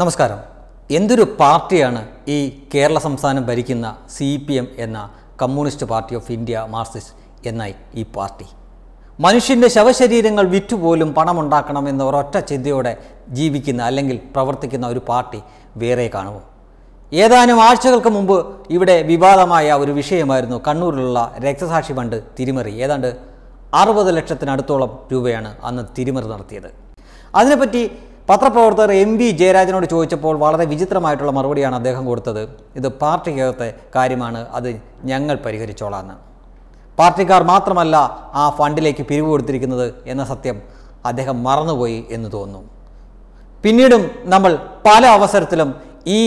നമസ്കാരം എന്തൊരു പാർട്ടിയാണ് ഈ കേരള സംസ്ഥാനം ഭരിക്കുന്ന സി പി എം എന്ന communist party of India Marxist എന്ന ഈ പാർട്ടി മനുഷ്യൻ്റെ ശവശരീരങ്ങൾ വിറ്റുപോലും പണമുണ്ടാക്കണം എന്ന ഒരൊറ്റ ചിന്തയോടെ ജീവിക്കുന്ന അല്ലെങ്കിൽ പ്രവർത്തിക്കുന്ന ഒരു പാർട്ടി വേറെ കാണുമോ ഏതാനും ആഴ്ചകൾക്ക് മുമ്പ് ഇവിടെ വിവാദമായ ഒരു വിഷയമായിരുന്നു കണ്ണൂരിലുള്ള രക്തസാക്ഷി ഫണ്ട് തിരിമറി ഏതാണ്ട് അറുപത് ലക്ഷത്തിനടുത്തോളം രൂപയാണ് അന്ന് തിരിമറി നടത്തിയത് അതിനെപ്പറ്റി പത്രപ്രവർത്തകർ എം വി ജയരാജനോട് ചോദിച്ചപ്പോൾ വളരെ വിചിത്രമായിട്ടുള്ള മറുപടിയാണ് അദ്ദേഹം കൊടുത്തത് ഇത് പാർട്ടിക്കകത്തെ കാര്യമാണ് അത് ഞങ്ങൾ പരിഹരിച്ചോളാന്ന് പാർട്ടിക്കാർ മാത്രമല്ല ആ ഫണ്ടിലേക്ക് പിരിവ് കൊടുത്തിരിക്കുന്നത് എന്ന സത്യം അദ്ദേഹം മറന്നുപോയി എന്ന് തോന്നുന്നു പിന്നീടും നമ്മൾ പല അവസരത്തിലും ഈ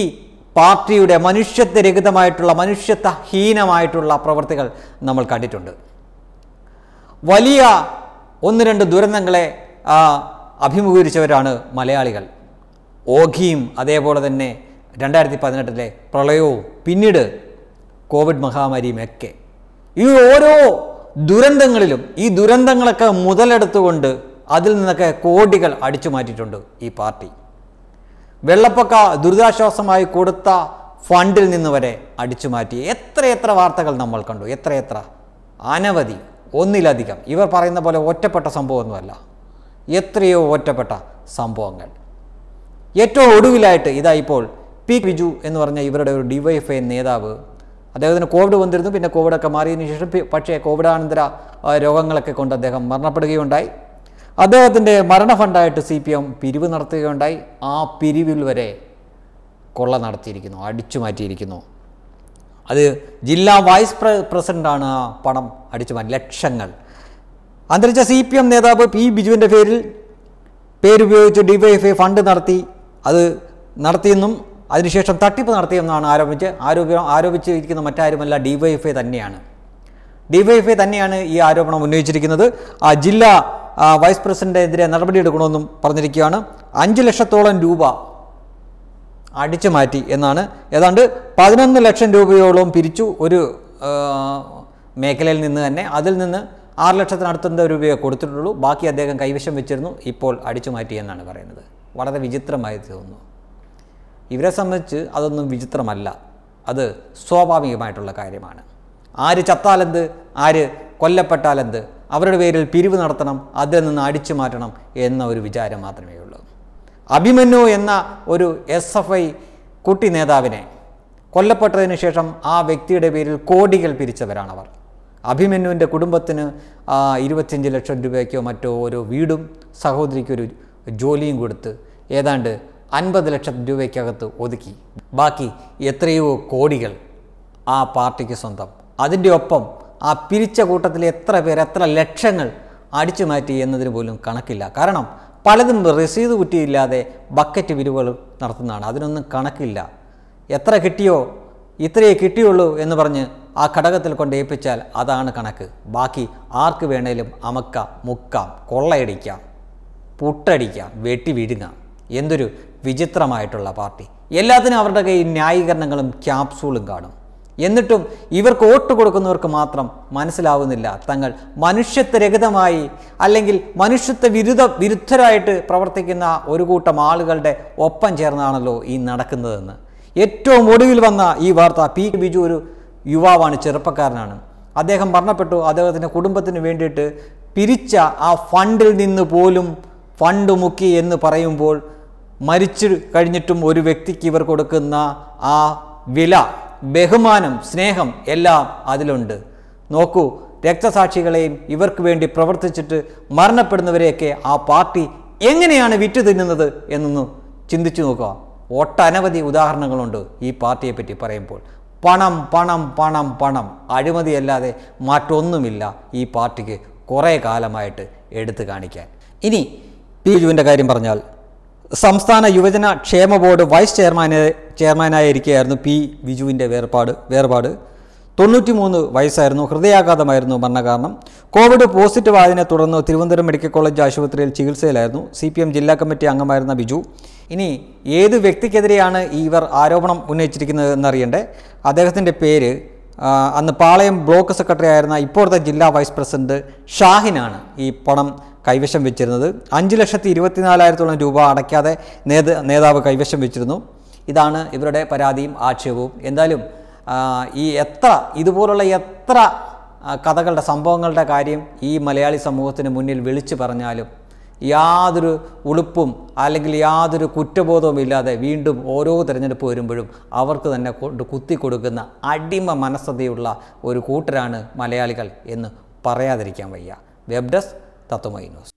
പാർട്ടിയുടെ മനുഷ്യത്വരഹിതമായിട്ടുള്ള മനുഷ്യത്വഹീനമായിട്ടുള്ള പ്രവൃത്തികൾ നമ്മൾ കണ്ടിട്ടുണ്ട് വലിയ ഒന്ന് രണ്ട് ദുരന്തങ്ങളെ അഭിമുഖീകരിച്ചവരാണ് മലയാളികൾ ഓഖിയും അതേപോലെ തന്നെ രണ്ടായിരത്തി പതിനെട്ടിലെ പ്രളയവും പിന്നീട് കോവിഡ് മഹാമാരിയുമൊക്കെ ഈ ഓരോ ദുരന്തങ്ങളിലും ഈ ദുരന്തങ്ങളൊക്കെ മുതലെടുത്തുകൊണ്ട് അതിൽ നിന്നൊക്കെ കോടികൾ അടിച്ചു മാറ്റിയിട്ടുണ്ട് ഈ പാർട്ടി വെള്ളപ്പൊക്ക ദുരിതാശ്വാസമായി കൊടുത്ത ഫണ്ടിൽ നിന്ന് വരെ അടിച്ചു മാറ്റി എത്രയെത്ര വാർത്തകൾ നമ്മൾ കണ്ടു എത്രയെത്ര അനവധി ഒന്നിലധികം ഇവർ പറയുന്ന പോലെ ഒറ്റപ്പെട്ട സംഭവമൊന്നുമല്ല എത്രയോ ഒറ്റപ്പെട്ട സംഭവങ്ങൾ ഏറ്റവും ഒടുവിലായിട്ട് ഇതാ ഇപ്പോൾ പി ബിജു എന്ന് പറഞ്ഞ ഇവരുടെ ഒരു ഡിവൈഎഫ്ഐ നേതാവ് അദ്ദേഹത്തിന് കോവിഡ് വന്നിരുന്നു പിന്നെ കോവിഡൊക്കെ മാറിയതിന് ശേഷം പക്ഷേ കോവിഡാനന്തര രോഗങ്ങളൊക്കെ കൊണ്ട് അദ്ദേഹം മരണപ്പെടുകയുണ്ടായി അദ്ദേഹത്തിൻ്റെ മരണഫണ്ടായിട്ട് സി പി എം പിരിവ് നടത്തുകയുണ്ടായി ആ പിരിവിൽ വരെ കൊള്ള നടത്തിയിരിക്കുന്നു അടിച്ചു മാറ്റിയിരിക്കുന്നു അത് ജില്ലാ വൈസ് പ്രസിഡൻ്റാണ് ആ പണം അടിച്ചു മാറ്റി ലക്ഷങ്ങൾ അന്തരിച്ച സി പി എം നേതാവ് പി ബിജുവിൻ്റെ പേരിൽ പേരുപയോഗിച്ച് ഡിവൈഎഫ്ഐ ഫണ്ട് നടത്തി അത് നടത്തിയെന്നും അതിനുശേഷം തട്ടിപ്പ് നടത്തിയെന്നാണ് ആരോപിച്ച് ആരോപി ആരോപിച്ചിരിക്കുന്ന മറ്റാരുമല്ല ഡിവൈഎഫ്ഐ തന്നെയാണ് ഡിവൈഎഫ്ഐ തന്നെയാണ് ഈ ആരോപണം ഉന്നയിച്ചിരിക്കുന്നത് ജില്ലാ വൈസ് പ്രസിഡന്റിനെതിരെ നടപടിയെടുക്കണമെന്നും പറഞ്ഞിരിക്കുകയാണ് അഞ്ച് ലക്ഷത്തോളം രൂപ അടിച്ചു മാറ്റി എന്നാണ് ഏതാണ്ട് പതിനൊന്ന് ലക്ഷം രൂപയോളം പിരിച്ചു ഒരു മേഖലയിൽ നിന്ന് തന്നെ അതിൽ നിന്ന് ആറ് ലക്ഷത്തിനടുത്തിൻ്റെ ഒരു രൂപയെ കൊടുത്തിട്ടുള്ളൂ ബാക്കി അദ്ദേഹം കൈവശം വെച്ചിരുന്നു ഇപ്പോൾ അടിച്ചു എന്നാണ് പറയുന്നത് വളരെ വിചിത്രമായി തോന്നുന്നു ഇവരെ സംബന്ധിച്ച് അതൊന്നും വിചിത്രമല്ല അത് സ്വാഭാവികമായിട്ടുള്ള കാര്യമാണ് ആര് ചത്താലെന്ത് ആര് കൊല്ലപ്പെട്ടാലെന്ത് അവരുടെ പേരിൽ പിരിവ് നടത്തണം അതിൽ നിന്ന് അടിച്ചു മാറ്റണം എന്ന ഒരു വിചാരം മാത്രമേ ഉള്ളൂ അഭിമന്യു എന്ന ഒരു എസ് എഫ് ഐ കുട്ടി നേതാവിനെ കൊല്ലപ്പെട്ടതിന് ശേഷം ആ വ്യക്തിയുടെ പേരിൽ കോടികൾ പിരിച്ചവരാണവർ അഭിമന്യുവിൻ്റെ കുടുംബത്തിന് ആ ഇരുപത്തിയഞ്ച് ലക്ഷം രൂപയ്ക്കോ മറ്റോ ഒരു വീടും സഹോദരിക്കൊരു ജോലിയും കൊടുത്ത് ഏതാണ്ട് അൻപത് ലക്ഷം രൂപയ്ക്കകത്ത് ഒതുക്കി ബാക്കി എത്രയോ കോടികൾ ആ പാർട്ടിക്ക് സ്വന്തം അതിൻ്റെ ഒപ്പം ആ പിരിച്ച കൂട്ടത്തിൽ എത്ര പേർ എത്ര ലക്ഷങ്ങൾ അടിച്ചു മാറ്റി എന്നതിന് പോലും കണക്കില്ല കാരണം പലതും റസീത് കുറ്റിയില്ലാതെ ബക്കറ്റ് വിരിവുകൾ നടത്തുന്നതാണ് അതിനൊന്നും കണക്കില്ല എത്ര കിട്ടിയോ ഇത്രയേ കിട്ടിയുള്ളൂ എന്ന് പറഞ്ഞ് ആ ഘടകത്തിൽ കൊണ്ട് ഏൽപ്പിച്ചാൽ അതാണ് കണക്ക് ബാക്കി ആർക്ക് വേണേലും അമക്ക മുക്കാം കൊള്ളയടിക്കാം പുട്ടടിക്കാം വെട്ടി വിഴുങ്ങാം എന്തൊരു വിചിത്രമായിട്ടുള്ള പാർട്ടി എല്ലാത്തിനും അവരുടെ കയ്യിൽ ന്യായീകരണങ്ങളും ക്യാപ്സൂളും കാണും എന്നിട്ടും ഇവർക്ക് വോട്ട് കൊടുക്കുന്നവർക്ക് മാത്രം മനസ്സിലാവുന്നില്ല തങ്ങൾ മനുഷ്യത്വരഹിതമായി അല്ലെങ്കിൽ മനുഷ്യത്വ വിരുദ്ധ വിരുദ്ധരായിട്ട് പ്രവർത്തിക്കുന്ന ഒരു കൂട്ടം ആളുകളുടെ ഒപ്പം ചേർന്നാണല്ലോ ഈ നടക്കുന്നതെന്ന് ഏറ്റവും ഒടുവിൽ വന്ന ഈ വാർത്ത പി ബിജു ഒരു യുവാവാണ് ചെറുപ്പക്കാരനാണ് അദ്ദേഹം മരണപ്പെട്ടു അദ്ദേഹത്തിൻ്റെ കുടുംബത്തിന് വേണ്ടിയിട്ട് പിരിച്ച ആ ഫണ്ടിൽ നിന്ന് പോലും ഫണ്ട് മുക്കി എന്ന് പറയുമ്പോൾ മരിച്ചു കഴിഞ്ഞിട്ടും ഒരു വ്യക്തിക്ക് ഇവർ കൊടുക്കുന്ന ആ വില ബഹുമാനം സ്നേഹം എല്ലാം അതിലുണ്ട് നോക്കൂ രക്തസാക്ഷികളെയും ഇവർക്ക് വേണ്ടി പ്രവർത്തിച്ചിട്ട് മരണപ്പെടുന്നവരെയൊക്കെ ആ പാർട്ടി എങ്ങനെയാണ് വിറ്റ് തിന്നുന്നത് എന്നൊന്ന് ചിന്തിച്ചു നോക്കുക ഒട്ടനവധി ഉദാഹരണങ്ങളുണ്ട് ഈ പാർട്ടിയെപ്പറ്റി പറയുമ്പോൾ പണം പണം പണം പണം അഴിമതിയല്ലാതെ മറ്റൊന്നുമില്ല ഈ പാർട്ടിക്ക് കുറേ കാലമായിട്ട് എടുത്തു കാണിക്കാൻ ഇനി പി ജുവിൻ്റെ കാര്യം പറഞ്ഞാൽ സംസ്ഥാന യുവജന ക്ഷേമ ബോർഡ് വൈസ് ചെയർമാന ചെയർമാനായിരിക്കുകയായിരുന്നു പി വിജുവിൻ്റെ വേർപാട് വേർപാട് തൊണ്ണൂറ്റിമൂന്ന് വയസ്സായിരുന്നു ഹൃദയാഘാതമായിരുന്നു മരണകാരണം കോവിഡ് പോസിറ്റീവ് ആയതിനെ തുടർന്ന് തിരുവനന്തപുരം മെഡിക്കൽ കോളേജ് ആശുപത്രിയിൽ ചികിത്സയിലായിരുന്നു സി പി എം ജില്ലാ കമ്മിറ്റി അംഗമായിരുന്ന ബിജു ഇനി ഏത് വ്യക്തിക്കെതിരെയാണ് ഇവർ ആരോപണം ഉന്നയിച്ചിരിക്കുന്നത് എന്നറിയണ്ടേ അദ്ദേഹത്തിൻ്റെ പേര് അന്ന് പാളയം ബ്ലോക്ക് സെക്രട്ടറി ആയിരുന്ന ഇപ്പോഴത്തെ ജില്ലാ വൈസ് പ്രസിഡന്റ് ഷാഹിനാണ് ഈ പണം കൈവശം വെച്ചിരുന്നത് അഞ്ച് ലക്ഷത്തി ഇരുപത്തിനാലായിരത്തോളം രൂപ അടയ്ക്കാതെ നേത നേതാവ് കൈവശം വെച്ചിരുന്നു ഇതാണ് ഇവരുടെ പരാതിയും ആക്ഷേപവും എന്തായാലും ഈ എത്ര ഇതുപോലുള്ള എത്ര കഥകളുടെ സംഭവങ്ങളുടെ കാര്യം ഈ മലയാളി സമൂഹത്തിന് മുന്നിൽ വിളിച്ചു പറഞ്ഞാലും യാതൊരു ഉളുപ്പും അല്ലെങ്കിൽ യാതൊരു കുറ്റബോധവും ഇല്ലാതെ വീണ്ടും ഓരോ തിരഞ്ഞെടുപ്പ് വരുമ്പോഴും അവർക്ക് തന്നെ കുത്തി കൊടുക്കുന്ന അടിമ മനസ്സതയുള്ള ഒരു കൂട്ടരാണ് മലയാളികൾ എന്ന് പറയാതിരിക്കാൻ വയ്യ വെബ് ഡെസ്ക് തത്വമൈ ന്യൂസ്